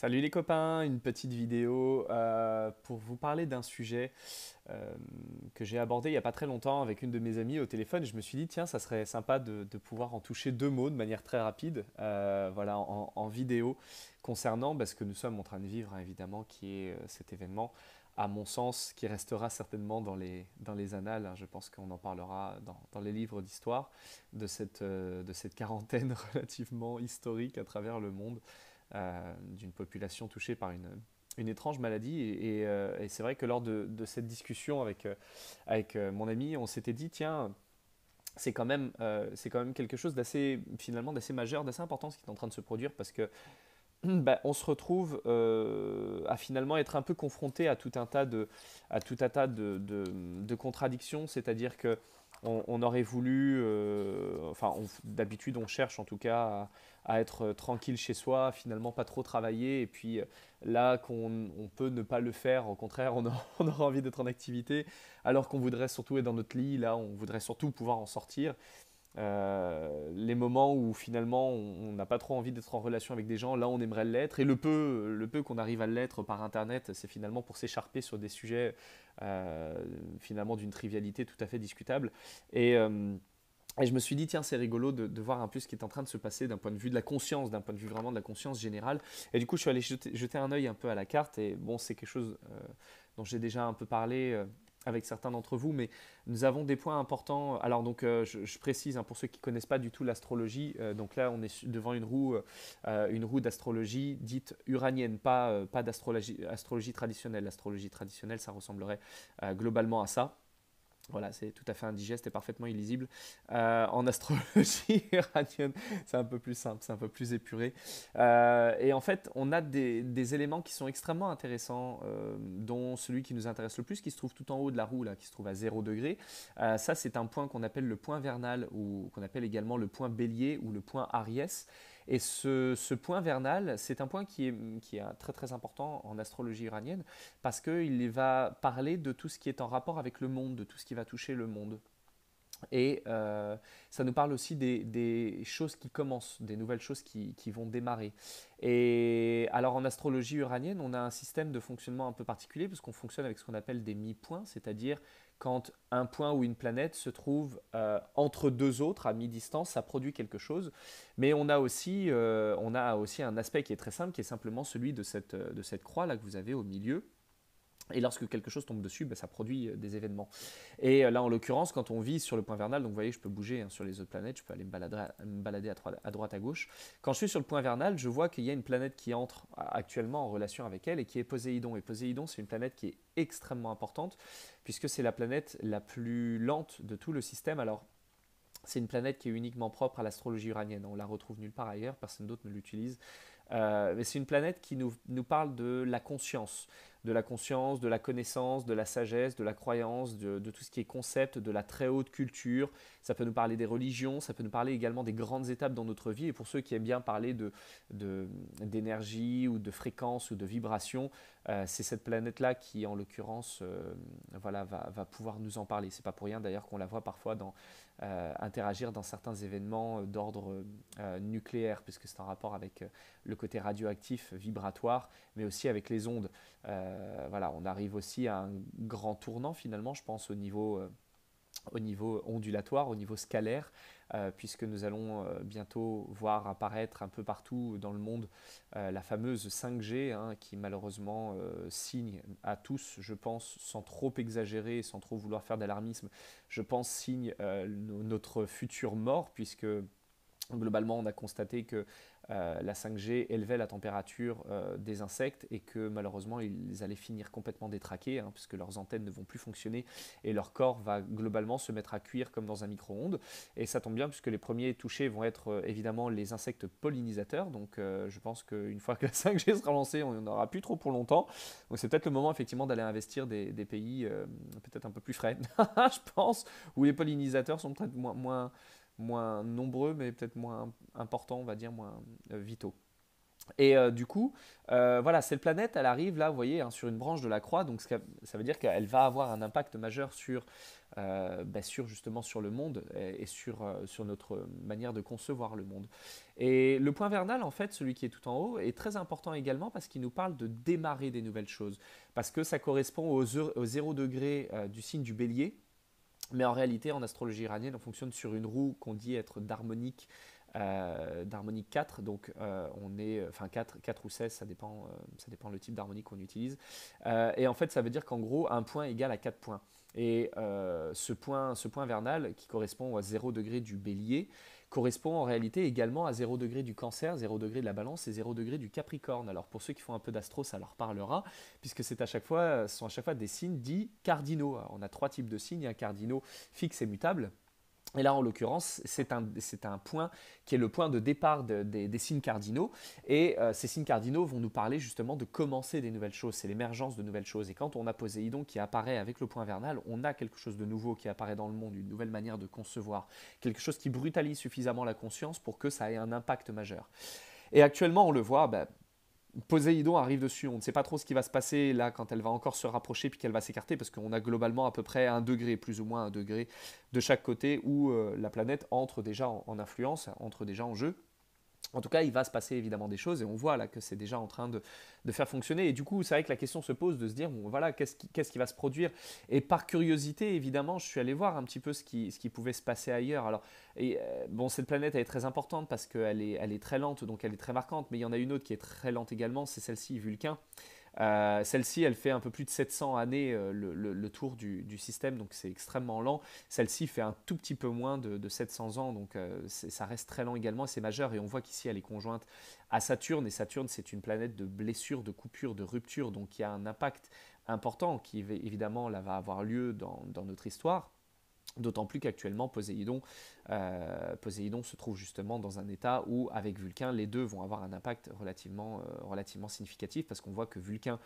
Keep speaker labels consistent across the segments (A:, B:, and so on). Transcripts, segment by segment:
A: Salut les copains, une petite vidéo euh, pour vous parler d'un sujet euh, que j'ai abordé il n'y a pas très longtemps avec une de mes amies au téléphone. Je me suis dit, tiens, ça serait sympa de, pouvoir en toucher deux mots de manière très rapide, euh, voilà, en, vidéo, concernant parce que nous sommes en train de vivre, hein, évidemment, qui est cet événement, à mon sens, qui restera certainement dans les, dans les annales. Hein. je pense qu'on en parlera dans, les livres d'histoire de de cette quarantaine relativement historique à travers le monde. Euh, d'une population touchée par une, une étrange maladie. Et, euh, c'est vrai que lors de, cette discussion avec, euh, avec mon ami, on s'était dit, tiens, c'est quand, même, c'est quand même quelque chose d'assez, finalement, d'assez majeur, d'assez important ce qui est en train de se produire parce que bah, on se retrouve à finalement être un peu confronté à tout un tas de, à tout un tas de, de contradictions, c'est-à-dire que on, aurait voulu, euh, enfin d'habitude on cherche en tout cas à, être tranquille chez soi, finalement pas trop travailler, et puis euh, là qu'on peut ne pas le faire, au contraire on, on aura envie d'être en activité, alors qu'on voudrait surtout être dans notre lit, là on voudrait surtout pouvoir en sortir, euh, les moments où finalement on n'a pas trop envie d'être en relation avec des gens, là on aimerait l'être. Et le peu, le peu qu'on arrive à l'être par Internet, c'est finalement pour s'écharper sur des sujets euh, finalement d'une trivialité tout à fait discutable. Et, euh, je me suis dit, tiens, c'est rigolo de, voir un peu ce qui est en train de se passer d'un point de vue de la conscience, d'un point de vue vraiment de la conscience générale. Et du coup, je suis allé jeter, jeter un œil un peu à la carte. Et bon, c'est quelque chose dont j'ai déjà un peu parlé avec certains d'entre vous, mais nous avons des points importants. Alors donc, euh, je, précise hein, pour ceux qui connaissent pas du tout l'astrologie. Euh, donc là, on est devant une roue, euh, une roue d'astrologie dite uranienne, pas pas d'astrologie astrologie traditionnelle. L'astrologie traditionnelle, ça ressemblerait globalement à ça. Voilà, c'est tout à fait indigeste et parfaitement illisible. Euh, en astrologie iranienne, c'est un peu plus simple, c'est un peu plus épuré. Euh, et en fait, on a des, éléments qui sont extrêmement intéressants, euh, dont celui qui nous intéresse le plus, qui se trouve tout en haut de la roue, là, qui se trouve à 0 degré. ça, c'est un point qu'on appelle le point vernal, ou qu'on appelle également le point bélier ou le point Ariès. Et ce, point vernal, c'est un point qui est, qui est très très important en astrologie iranienne parce qu'il va parler de tout ce qui est en rapport avec le monde, de tout ce qui va toucher le monde. Et euh, ça nous parle aussi des, choses qui commencent, des nouvelles choses qui, vont démarrer. Et alors en astrologie uranienne, on a un système de fonctionnement un peu particulier parce qu'on fonctionne avec ce qu'on appelle des mi-points, c'est-à-dire quand un point ou une planète se trouve euh, entre deux autres à mi-distance, ça produit quelque chose. Mais on a, aussi, euh, on a aussi un aspect qui est très simple, qui est simplement celui de cette croix là que vous avez au milieu et lorsque quelque chose tombe dessus, ben, ça produit euh, des événements. Et euh, là, en l'occurrence, quand on vit sur le point vernal, donc vous voyez, je peux bouger hein, sur les autres planètes, je peux aller me balader, à, me balader à, droite, à gauche. Quand je suis sur le point vernal, je vois qu'il y a une planète qui entre actuellement en relation avec elle et qui est Poséidon. Et Poséidon, c'est une planète qui est extrêmement importante puisque c'est la planète la plus lente de tout le système. Alors, c'est une planète qui est uniquement propre à l'astrologie uranienne. On la retrouve nulle part ailleurs, personne d'autre ne l'utilise. Euh, mais c'est une planète qui nous, nous parle de la conscience de la conscience, de la connaissance, de la sagesse, de la croyance, de, tout ce qui est concept, de la très haute culture. Ça peut nous parler des religions, ça peut nous parler également des grandes étapes dans notre vie. Et pour ceux qui aiment bien parler d'énergie de, ou de fréquence ou de vibration, euh, c'est cette planète-là qui, en l'occurrence, euh, voilà, va, pouvoir nous en parler. C'est pas pour rien d'ailleurs qu'on la voit parfois euh, interagir dans certains événements d'ordre nucléaire, puisque c'est en rapport avec le côté radioactif, vibratoire, mais aussi avec les ondes. Euh, voilà, on arrive aussi à un grand tournant finalement, je pense, au niveau, euh, au niveau ondulatoire, au niveau scalaire, euh, puisque nous allons bientôt voir apparaître un peu partout dans le monde la fameuse 5G, hein, qui malheureusement signe à tous, je pense, sans trop exagérer, sans trop vouloir faire d'alarmisme, je pense signe notre future mort, puisque Globalement, on a constaté que euh, la 5G élevait la température euh, des insectes et que malheureusement, ils allaient finir complètement détraqués, hein, puisque leurs antennes ne vont plus fonctionner et leur corps va globalement se mettre à cuire comme dans un micro-ondes. Et ça tombe bien, puisque les premiers touchés vont être euh, évidemment les insectes pollinisateurs. Donc, je pense qu'une fois que la 5G sera lancée, on n'en aura plus trop pour longtemps. Donc, c'est peut-être le moment effectivement d'aller investir des, des pays peut-être un peu plus frais, je pense, où les pollinisateurs sont peut-être moins moins nombreux, mais peut-être moins importants, on va dire, moins euh, vitaux. Et euh, du coup, euh, voilà, cette planète, elle arrive là, vous voyez, hein, sur une branche de la croix, donc ça veut dire qu'elle va avoir un impact majeur sur, euh, bah sur justement sur le monde et, sur, sur notre manière de concevoir le monde. Et le point vernal, en fait, celui qui est tout en haut, est très important également parce qu'il nous parle de démarrer des nouvelles choses, parce que ça correspond au, au zéro degré du signe du bélier, mais en réalité, en astrologie iranienne, on fonctionne sur une roue qu'on dit être d'harmonique euh, d'harmonique 4, donc euh, on est, euh, enfin 4, 4 ou 16, ça dépend, ça dépend le type d'harmonique qu'on utilise. et en fait, ça veut dire qu'en gros, un point égale à 4 points. Et ce, point, ce point vernal, qui correspond à 0 degré du bélier, correspond en réalité également à 0 degré du cancer, 0 degré de la balance et 0 degré du capricorne. Alors pour ceux qui font un peu d'astro, ça leur parlera, puisque c'est à chaque fois, ce sont à chaque fois des signes dits cardinaux. on a trois types de signes, un cardinaux fixe et mutable, et là, en l'occurrence, c'est un, un, point qui est le point de départ des signes cardinaux. Et euh, ces signes cardinaux vont nous parler justement de commencer des nouvelles choses. C'est l'émergence de nouvelles choses. Et quand on a Poséidon qui apparaît avec le point vernal, on a quelque chose de nouveau qui apparaît dans le monde, une nouvelle manière de concevoir, quelque chose qui brutalise suffisamment la conscience pour que ça ait un impact majeur. Et actuellement, on le voit, bah, Poséidon arrive dessus, on ne sait pas trop ce qui va se passer là quand elle va encore se rapprocher puis qu'elle va s'écarter parce qu'on a globalement à peu près un degré, plus ou moins un degré de chaque côté où euh, la planète entre déjà en influence, entre déjà en jeu. En tout cas, il va se passer évidemment des choses et on voit là que c'est déjà en train de, faire fonctionner. Et du coup, c'est vrai que la question se pose de se dire, voilà, qu'est-ce qui, va se produire Et par curiosité, évidemment, je suis allé voir un petit peu ce qui, ce qui pouvait se passer ailleurs. Alors, euh, bon, cette planète, elle est très importante parce qu'elle est, elle est très lente, donc elle est très marquante, mais il y en a une autre qui est très lente également, c'est celle-ci, Vulcain. Euh, celle-ci, elle fait un peu plus de 700 années euh, le, tour du, système, donc c'est extrêmement lent. Celle-ci fait un tout petit peu moins de, 700 ans, donc euh, ça reste très lent également, c'est majeur. Et on voit qu'ici, elle est conjointe à Saturne, et Saturne, c'est une planète de blessures, de coupures, de ruptures donc il y a un impact important qui évidemment là va avoir lieu dans notre histoire. D'autant plus qu'actuellement, euh, Poséidon, se trouve justement dans un état où, avec Vulcain, les deux vont avoir un impact relativement, euh, significatif, parce qu'on voit que Vulcain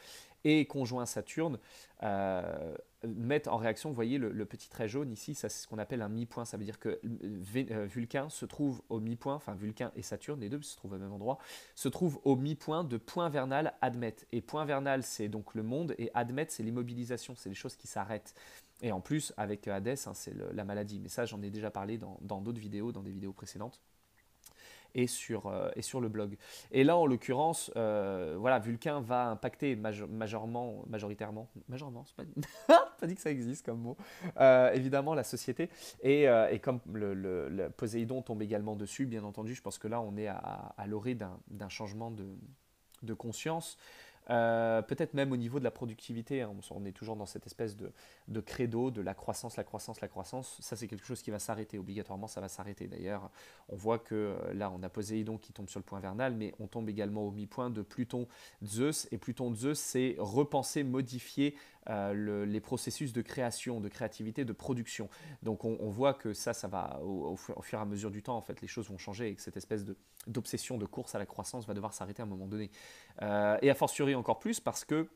A: et conjoint Saturne euh, mettent en réaction, vous voyez, le, petit trait jaune ici, ça c'est ce qu'on appelle un mi-point, ça veut dire que Vulcain se trouve au mi-point, enfin Vulcain et Saturne, les deux se trouvent au même endroit, se trouvent au mi-point de point vernal Admet. Et point vernal, c'est donc le monde, et Admet, c'est l'immobilisation, c'est les choses qui s'arrêtent. Et en plus, avec Hades, hein, c'est la maladie. Mais ça, j'en ai déjà parlé dans d'autres vidéos, dans des vidéos précédentes. Et sur, euh, et sur le blog. Et là, en l'occurrence, euh, voilà, Vulcain va impacter majoritairement, c'est pas, dit que ça existe comme mot, euh, évidemment, la société. Et, comme le, Poséidon tombe également dessus, bien entendu, je pense que là, on est à, l'orée d'un changement de, de conscience. Euh, peut-être même au niveau de la productivité, hein. on est toujours dans cette espèce de, de, credo de la croissance, la croissance, la croissance. Ça, c'est quelque chose qui va s'arrêter, obligatoirement, ça va s'arrêter. D'ailleurs, on voit que euh, là, on a Poséidon qui tombe sur le point vernal, mais on tombe également au mi-point de Pluton-Zeus. Et Pluton-Zeus, c'est repenser, modifier, euh, les processus de création, de créativité, de production. Donc on, voit que ça, ça va au, fur et à mesure du temps, en fait, les choses vont changer et que cette espèce d'obsession de, course à la croissance va devoir s'arrêter à un moment donné. Euh, et a fortiori encore plus parce que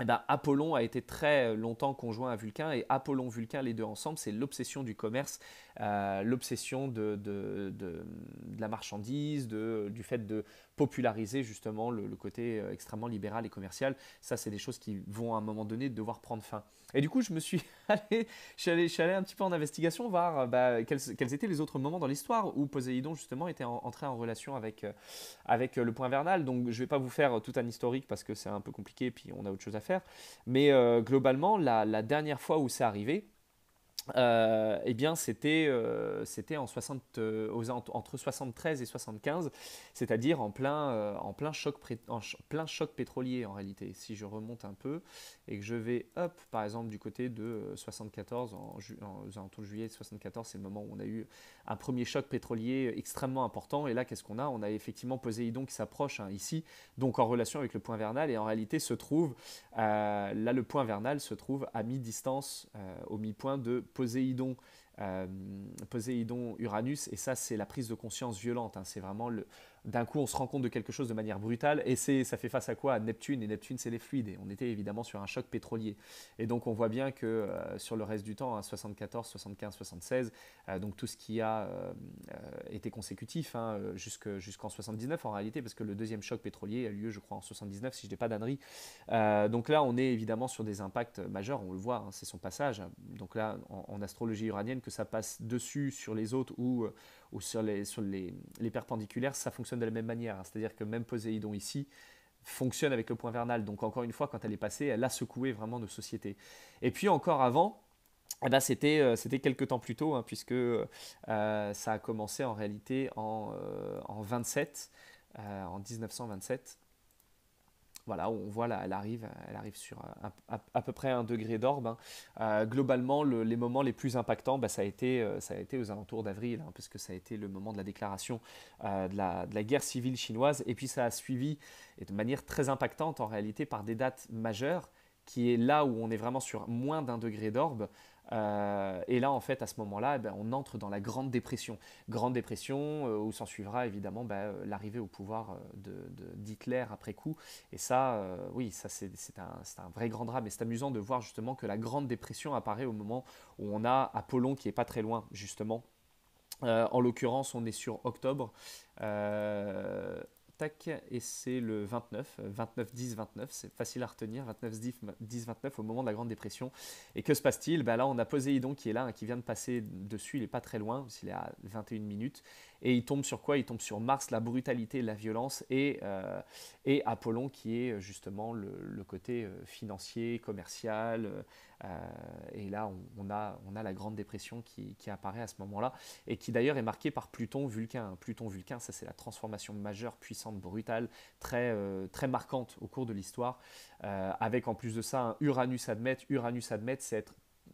A: eh ben, Apollon a été très longtemps conjoint à Vulcain et Apollon-Vulcain, les deux ensemble, c'est l'obsession du commerce, euh, l'obsession de, de, de, de, la marchandise, du fait de, populariser justement le, côté euh, extrêmement libéral et commercial. Ça, c'est des choses qui vont à un moment donné devoir prendre fin. Et du coup, je me suis allé, je suis allé, un petit peu en investigation voir euh, bah, quels, étaient les autres moments dans l'histoire où Poséidon justement était entré en relation avec, euh, avec le point vernal. Donc, je ne vais pas vous faire tout un historique parce que c'est un peu compliqué et puis on a autre chose à faire. Mais globalement, la, la dernière fois où c'est arrivé, euh, eh bien, c'était euh, c'était en 60, euh, entre 73 et 75, c'est-à-dire en, plein, en, plein, choc plein choc pétrolier en réalité. Si je remonte un peu et que je vais hop, par exemple, du côté de 74, en, ju en, juillet 74, c'est le moment où on a eu un premier choc pétrolier extrêmement important. Et là, qu'est-ce qu'on a On a effectivement Poséidon qui s'approche hein, ici, donc en relation avec le point vernal. Et en réalité, se trouve là, le point vernal se trouve à mi-distance, au mi-point de euh, Poséidon, Uranus, et ça c'est la prise de conscience violente, hein. c'est vraiment le, d'un coup on se rend compte de quelque chose de manière brutale et c'est ça fait face à quoi Neptune et Neptune c'est les fluides et on était évidemment sur un choc pétrolier et donc on voit bien que euh, sur le reste du temps hein, 74 75 76 donc tout ce qui a euh, euh, été consécutif hein, jusqu'en 79 en réalité parce que le deuxième choc pétrolier a lieu je crois en 79 si je n'ai pas d'ânerie donc là on est évidemment sur des impacts majeurs on le voit hein, c'est son passage donc là en, en, astrologie uranienne que ça passe dessus sur les autres ou ou sur, les, sur les, perpendiculaires, ça fonctionne de la même manière. Hein. C'est-à-dire que même Poséidon ici fonctionne avec le point vernal. Donc encore une fois, quand elle est passée, elle a secoué vraiment nos sociétés. Et puis encore avant, eh ben, euh, c'était, quelques temps plus tôt, hein, puisque euh, ça a commencé en réalité en 27, euh, en 1927 voilà, on voit là, elle arrive, elle arrive sur à, peu près un degré d'orbe. Hein. Euh, globalement, les moments les plus impactants, bah, ça, a été, euh, ça a été aux alentours d'avril, hein, puisque ça a été le moment de la déclaration euh, de, la, de, la, guerre civile chinoise, et puis ça a suivi, et de manière très impactante en réalité, par des dates majeures, qui est là où on est vraiment sur moins d'un degré d'orbe, euh, et là, en fait, à ce moment-là, eh ben, on entre dans la Grande Dépression. Grande Dépression euh, où s'en suivra évidemment ben, euh, l'arrivée au pouvoir d'Hitler de, après coup. Et ça, oui, ça c'est un, vrai grand drame. Et c'est amusant de voir justement que la Grande Dépression apparaît au moment où on a Apollon qui est pas très loin, justement. en l'occurrence, on est sur octobre. Tac, et c'est le 29, 29, 10, 29, c'est facile à retenir, 29, 10, 29 au moment de la Grande Dépression. Et que se passe-t-il ben Là, on a Poséidon qui est là, hein, qui vient de passer dessus, il n'est pas très loin, s'il est à 21 minutes, et il tombe sur quoi Il tombe sur Mars, la brutalité, la violence, et, euh, et Apollon, qui est euh, justement le, côté euh, financier, commercial. et là, on, a, on a la Grande Dépression qui, qui apparaît à ce moment-là, et qui d'ailleurs est marquée par Pluton-Vulcain. Pluton-Vulcain, ça c'est la transformation majeure, puissante, brutale, très, très marquante au cours de l'histoire, avec en plus de ça Uranus-Admet. Uranus-Admet, c'est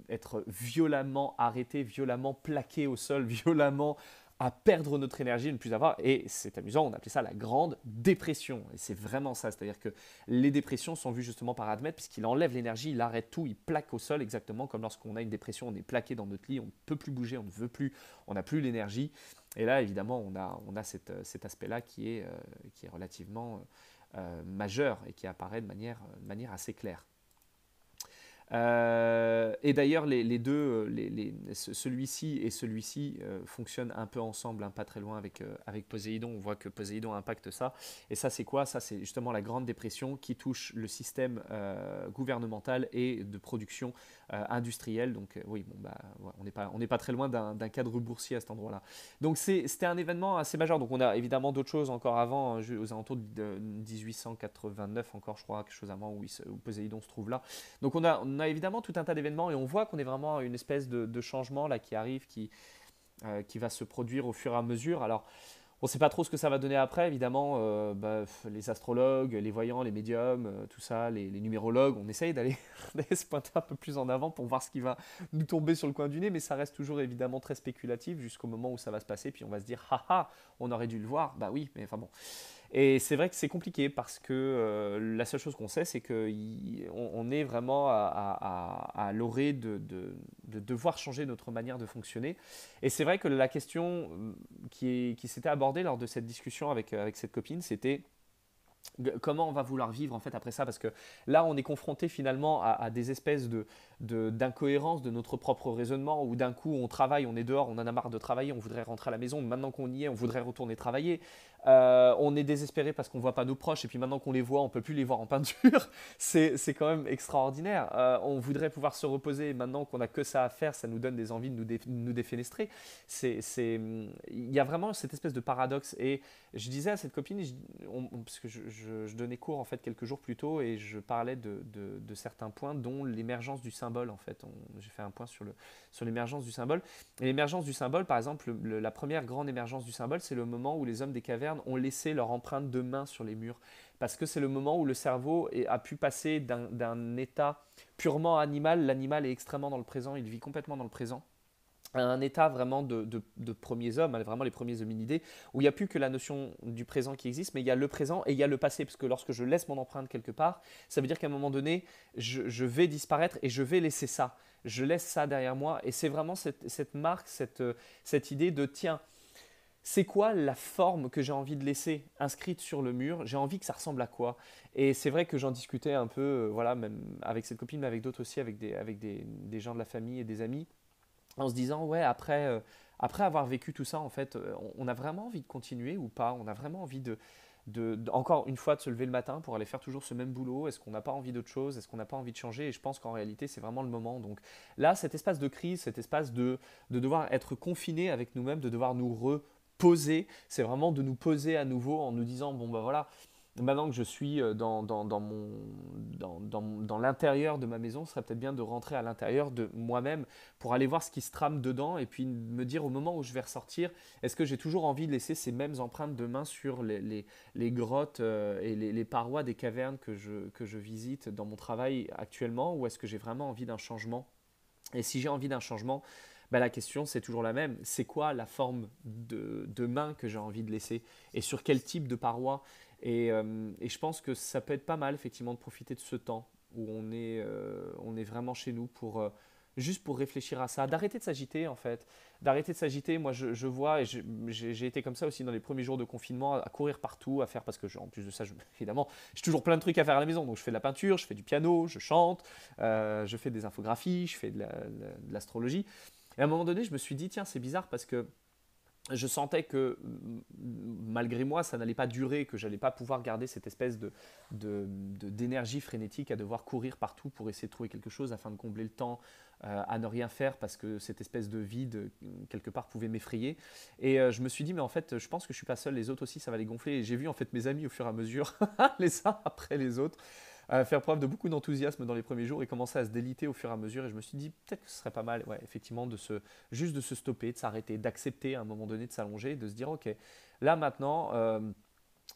A: être violemment arrêté, violemment plaqué au sol, violemment à perdre notre énergie, ne plus avoir. Et c'est amusant, on appelait ça la grande dépression. Et c'est vraiment ça, c'est-à-dire que les dépressions sont vues justement par Admet, puisqu'il enlève l'énergie, il arrête tout, il plaque au sol, exactement comme lorsqu'on a une dépression, on est plaqué dans notre lit, on ne peut plus bouger, on ne veut plus, on n'a plus l'énergie. Et là, évidemment, on a, on a euh, cet aspect-là qui est, euh, qui est relativement euh, majeur et qui apparaît de manière, de manière assez claire. Euh, et d'ailleurs, les, deux, euh, les, celui-ci et celui-ci euh, fonctionnent un peu ensemble, un hein, pas très loin avec, avec Poséidon. On voit que Poséidon impacte ça. Et ça, c'est quoi Ça, c'est justement la Grande Dépression qui touche le système gouvernemental et de production industrielle. Donc, oui, bon, bah, on n'est pas, on pas très loin d'un cadre boursier à cet endroit-là. Donc, c'était un événement assez majeur. Donc, on a évidemment d'autres choses encore avant, hein, aux alentours de 1889, encore, je crois, quelque chose avant où, où Poséidon se trouve là. Donc, on a on a évidemment tout un tas d'événements et on voit qu'on est vraiment une espèce de, changement là qui arrive, qui, euh, qui va se produire au fur et à mesure. Alors, on ne sait pas trop ce que ça va donner après, évidemment. Euh, bah, les astrologues, les voyants, les médiums, euh, tout ça, les, les, numérologues, on essaye d'aller se pointer un peu plus en avant pour voir ce qui va nous tomber sur le coin du nez, mais ça reste toujours évidemment très spéculatif jusqu'au moment où ça va se passer. Puis on va se dire, haha, ah, on aurait dû le voir. Bah oui, mais enfin bon. Et c'est vrai que c'est compliqué parce que euh, la seule chose qu'on sait, c'est qu'on on est vraiment à, l'orée de, devoir changer notre manière de fonctionner. Et c'est vrai que la question euh, qui, qui s'était abordée lors de cette discussion avec, euh, avec cette copine, c'était comment on va vouloir vivre en fait après ça parce que là on est confronté finalement à des espèces de d'incohérence de, notre propre raisonnement, où d'un coup on travaille, on est dehors, on en a marre de travailler, on voudrait rentrer à la maison, maintenant qu'on y est, on voudrait retourner travailler, euh, on est désespéré parce qu'on ne voit pas nos proches, et puis maintenant qu'on les voit, on ne peut plus les voir en peinture, c'est quand même extraordinaire. Euh, on voudrait pouvoir se reposer, maintenant qu'on n'a que ça à faire, ça nous donne des envies de nous, nous défenestrer. Il y a vraiment cette espèce de paradoxe, et je disais à cette copine, parce que je, donnais cours en fait quelques jours plus tôt, et je parlais de, de, certains points, dont l'émergence du syndrome en fait. J'ai fait un point sur l'émergence sur du symbole. Et l'émergence du symbole, par exemple, la première grande émergence du symbole, c'est le moment où les hommes des cavernes ont laissé leur empreinte de main sur les murs. Parce que c'est le moment où le cerveau a pu passer d'un état purement animal, l'animal est extrêmement dans le présent, il vit complètement dans le présent, un état vraiment de, premiers hommes, hein, vraiment les premiers hominidés, où il n'y a plus que la notion du présent qui existe, mais il y a le présent et il y a le passé, parce que lorsque je laisse mon empreinte quelque part, ça veut dire qu'à un moment donné, je, vais disparaître et je vais laisser ça. Je laisse ça derrière moi, et c'est vraiment cette, marque, euh, cette, idée de tiens, c'est quoi la forme que j'ai envie de laisser inscrite sur le mur J'ai envie que ça ressemble à quoi Et c'est vrai que j'en discutais un peu, euh, voilà, même avec cette copine, mais avec d'autres aussi, avec, avec des gens de la famille et des amis en se disant, ouais, après, euh, après avoir vécu tout ça, en fait, euh, on, a vraiment envie de continuer ou pas On a vraiment envie de, encore une fois, de se lever le matin pour aller faire toujours ce même boulot Est-ce qu'on n'a pas envie d'autre chose Est-ce qu'on n'a pas envie de changer Et je pense qu'en réalité, c'est vraiment le moment. Donc là, cet espace de crise, cet espace de, de devoir être confiné avec nous-mêmes, de devoir nous reposer, c'est vraiment de nous poser à nouveau en nous disant, bon, ben bah, voilà maintenant que je suis euh, dans, dans, dans mon, dans, dans l'intérieur de ma maison, ce serait peut-être bien de rentrer à l'intérieur de moi-même pour aller voir ce qui se trame dedans et puis me dire au moment où je vais ressortir, est-ce que j'ai toujours envie de laisser ces mêmes empreintes de main sur les, les, les grottes euh, et les, les, parois des cavernes que je, que je visite dans mon travail actuellement ou est-ce que j'ai vraiment envie d'un changement Et si j'ai envie d'un changement, bah, la question c'est toujours la même. C'est quoi la forme de, de main que j'ai envie de laisser Et sur quel type de parois euh, et, je pense que ça peut être pas mal, effectivement, de profiter de ce temps où on est, euh, on est vraiment chez nous pour. Euh, juste pour réfléchir à ça, d'arrêter de s'agiter en fait, d'arrêter de s'agiter. Moi je, je, vois, et j'ai été comme ça aussi dans les premiers jours de confinement, à courir partout, à faire, parce que en plus de ça, évidemment, j'ai toujours plein de trucs à faire à la maison. Donc je fais de la peinture, je fais du piano, je chante, je fais des infographies, je fais de l'astrologie. et à un moment donné, je me suis dit, tiens, c'est bizarre parce que je sentais que mm, malgré moi, ça n'allait pas durer, que j'allais pas pouvoir garder cette espèce d'énergie frénétique à devoir courir partout pour essayer de trouver quelque chose afin de combler le temps, euh, à ne rien faire parce que cette espèce de vide mm, quelque part pouvait m'effrayer. Et euh, je me suis dit, mais en fait, je pense que je suis pas seul, les autres aussi, ça va les gonfler. Et j'ai vu en fait mes amis au fur et à mesure, les uns après les autres, à faire preuve de beaucoup d'enthousiasme dans les premiers jours et commencer à se déliter au fur et à mesure. Et je me suis dit, peut-être que ce serait pas mal, ouais, effectivement, de se, juste de se stopper, de s'arrêter, d'accepter à un moment donné de s'allonger, de se dire, ok, là maintenant, euh,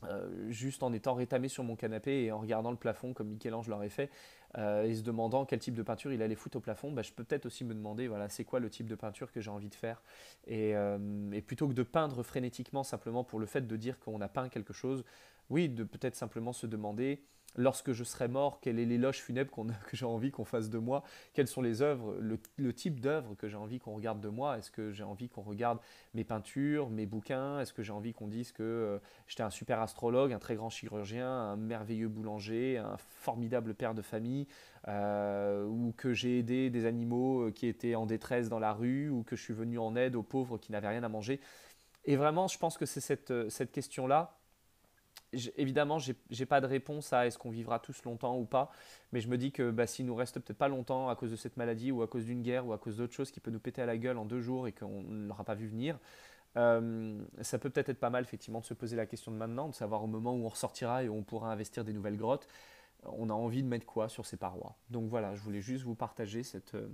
A: euh, juste en étant rétamé sur mon canapé et en regardant le plafond comme Michel-Ange l'aurait fait, euh, et se demandant quel type de peinture il allait foutre au plafond, bah, je peux peut-être aussi me demander voilà, c'est quoi le type de peinture que j'ai envie de faire. Et, et, plutôt que de peindre frénétiquement simplement pour le fait de dire qu'on a peint quelque chose, oui, de peut-être simplement se demander lorsque je serai mort, quelle est l'éloge funèbre que j'ai envie qu'on fasse de moi, quelles sont les œuvres, le, type d'œuvres que j'ai envie qu'on regarde de moi, est-ce que j'ai envie qu'on regarde mes peintures, mes bouquins, est-ce que j'ai envie qu'on dise que euh, j'étais un super astrologue, un très grand chirurgien, un merveilleux boulanger, un formidable père de famille, euh, ou que j'ai aidé des animaux euh, qui étaient en détresse dans la rue, ou que je suis venu en aide aux pauvres qui n'avaient rien à manger. Et vraiment, je pense que c'est cette question-là évidemment, j'ai pas de réponse à est-ce qu'on vivra tous longtemps ou pas, mais je me dis que bah, ne nous reste peut-être pas longtemps à cause de cette maladie ou à cause d'une guerre ou à cause d'autre chose qui peut nous péter à la gueule en deux jours et qu'on ne l'aura pas vu venir, euh, ça peut peut-être être pas mal effectivement de se poser la question de maintenant, de savoir au moment où on ressortira et où on pourra investir des nouvelles grottes, on a envie de mettre quoi sur ces parois. Donc voilà, je voulais juste vous partager cette, euh,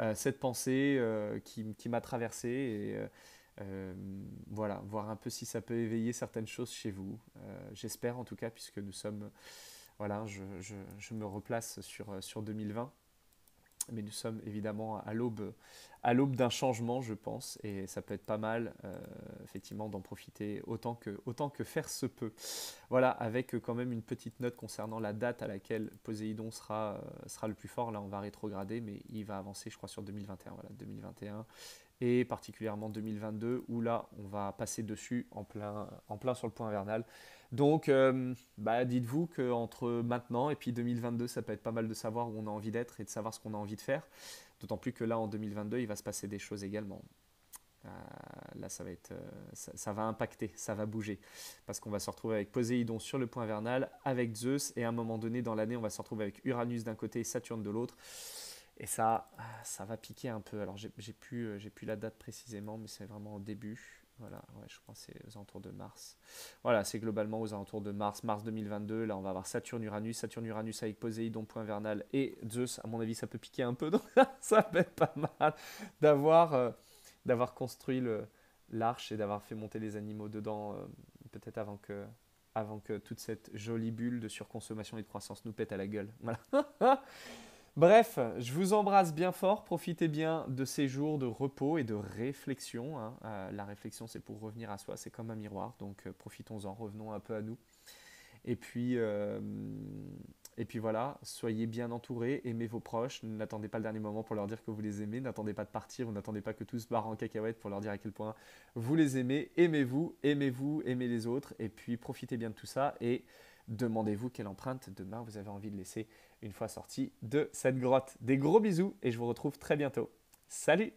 A: euh, pensée qui, qui m'a traversé et euh, voilà, voir un peu si ça peut éveiller certaines choses chez vous. Euh, j'espère en tout cas, puisque nous sommes. Voilà, je, je, me replace sur, euh, sur 2020. Mais nous sommes évidemment à l'aube à l'aube d'un changement, je pense, et ça peut être pas mal, effectivement, d'en profiter autant que, autant que faire se peut. Voilà, avec quand même une petite note concernant la date à laquelle Poséidon sera, sera le plus fort. Là, on va rétrograder, mais il va avancer, je crois, sur 2021. Voilà, 2021 et particulièrement 2022 où là on va passer dessus en plein, en plein sur le point vernal. Donc euh, bah, dites-vous qu'entre maintenant et puis 2022 ça peut être pas mal de savoir où on a envie d'être et de savoir ce qu'on a envie de faire. D'autant plus que là en 2022 il va se passer des choses également. Euh, là, ça va, être, euh, ça, va impacter, ça va bouger. Parce qu'on va se retrouver avec Poséidon sur le point vernal, avec Zeus, et à un moment donné dans l'année, on va se retrouver avec Uranus d'un côté et Saturne de l'autre. Et ça, ça va piquer un peu. Alors, j'ai plus, euh, plus la date précisément, mais c'est vraiment au début. Voilà, je crois que c'est aux alentours de mars. Voilà, c'est globalement aux alentours de mars, mars 2022. Là, on va avoir Saturne, Uranus, Saturne, Uranus avec Poséidon, point vernal et Zeus. À mon avis, ça peut piquer un peu, donc ça peut être pas mal d'avoir euh, construit l'arche et d'avoir fait monter les animaux dedans, euh, peut-être avant que, avant que toute cette jolie bulle de surconsommation et de croissance nous pète à la gueule. Voilà. Bref, je vous embrasse bien fort. Profitez bien de ces jours de repos et de réflexion. Hein. Euh, la réflexion, c'est pour revenir à soi, c'est comme un miroir. Donc euh, profitons-en, revenons un peu à nous. Et puis, euh, et puis voilà, soyez bien entourés, aimez vos proches. N'attendez pas le dernier moment pour leur dire que vous les aimez. N'attendez pas de partir ou n'attendez pas que tout se barre en cacahuète pour leur dire à quel point vous les aimez. Aimez-vous, aimez-vous, aimez les autres. Et puis profitez bien de tout ça. Et demandez-vous quelle empreinte demain vous avez envie de laisser une fois sorti de cette grotte. Des gros bisous et je vous retrouve très bientôt. Salut